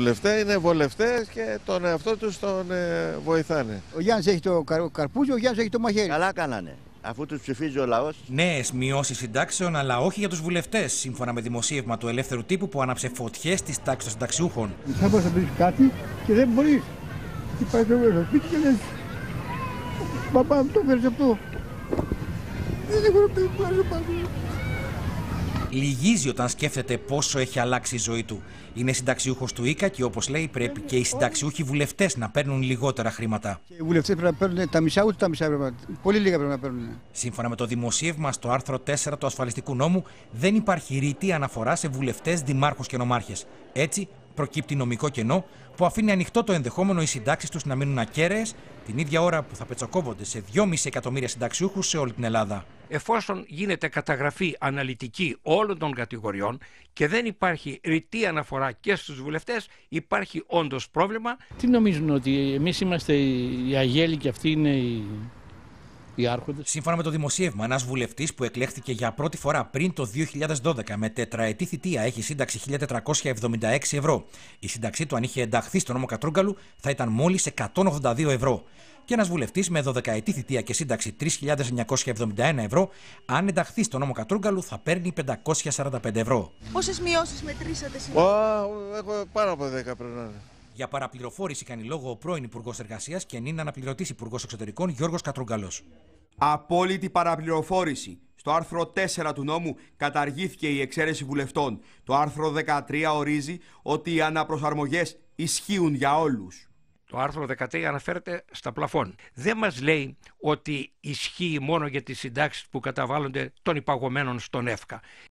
βουλευτές, είναι βολευτές και τον εαυτό τους τον ε, βοηθάνε. Ο Γιάννης έχει το καρ, καρπούζι, ο Γιάννης έχει το μαχαίρι. Καλά κάνανε. Αφού τους ψηφίζει ο λαός. Νέε ναι, μειώσεις συντάξεων, αλλά όχι για τους βουλευτές, σύμφωνα με δημοσίευμα του ελεύθερου τύπου που άναψε φωτιές της τάξης των συνταξιούχων. Θα μπορείς να πεις κάτι και δεν μπορείς. Τι πάει το σπίτι και λες. Παπά, το φέρεις αυτό. Δεν έχω να λυγίζει όταν σκέφτεται πόσο έχει αλλάξει η ζωή του. Είναι συνταξιούχος του ΙΚΑ και όπως λέει, πρέπει και οι συνταξιούχοι βουλευτές να παίρνουν λιγότερα χρήματα. Οι βουλευτές πρέπει να παίρνουν τα μισά, ούτε τα μισά πρέπει Πολύ λίγα πρέπει να παίρνουν. Σύμφωνα με το δημοσίευμα στο άρθρο 4 του ασφαλιστικού νόμου, δεν υπάρχει ρήτη αναφορά σε βουλευτές, δημάρχους και νομάρχες. Έτσι, προκύπτει νομικό κενό που αφήνει ανοιχτό το ενδεχόμενο οι συντάξεις τους να μείνουν ακέραιες την ίδια ώρα που θα πετσοκόβονται σε 2,5 εκατομμύρια συνταξιούχους σε όλη την Ελλάδα εφόσον γίνεται καταγραφή αναλυτική όλων των κατηγοριών και δεν υπάρχει ρητή αναφορά και στους βουλευτές, υπάρχει όντως πρόβλημα. Τι νομίζουν ότι εμείς είμαστε οι αγέλοι και αυτοί είναι οι... Σύμφωνα με το δημοσίευμα, ένας βουλευτής που εκλέχθηκε για πρώτη φορά πριν το 2012 με τετραετή θητεία έχει σύνταξη 1.476 ευρώ. Η σύνταξή του, αν είχε ενταχθεί στον νόμο Κατρούγκαλου, θα ήταν μόλις 182 ευρώ και ένας βουλευτής με 12ετή θητεία και σύνταξη 3.971 ευρώ, αν ενταχθεί στο νόμο Κατρούγκαλου, θα παίρνει 545 ευρώ. Πόσες μειώσεις μετρήσατε σήμερα, Έχω πάνω από 10 πρέπει Για παραπληροφόρηση κάνει λόγο ο πρώην Υπουργός Εργασίας και νυν αναπληρωτής Υπουργός Εξωτερικών Γιώργος Κατρούγκαλος. Απόλυτη παραπληροφόρηση. Στο άρθρο 4 του νόμου καταργήθηκε η εξαίρεση βουλευτών. Το άρθρο 13 ορίζει ότι οι αναπροσαρμογές ισχύουν για όλους το άρθρο 13 αναφέρεται στα πλαφόν. Δεν μας λέει ότι ισχύει μόνο για τις συντάξεις που καταβάλλονται των υπαγωμένων στον ΕΦΚΑ.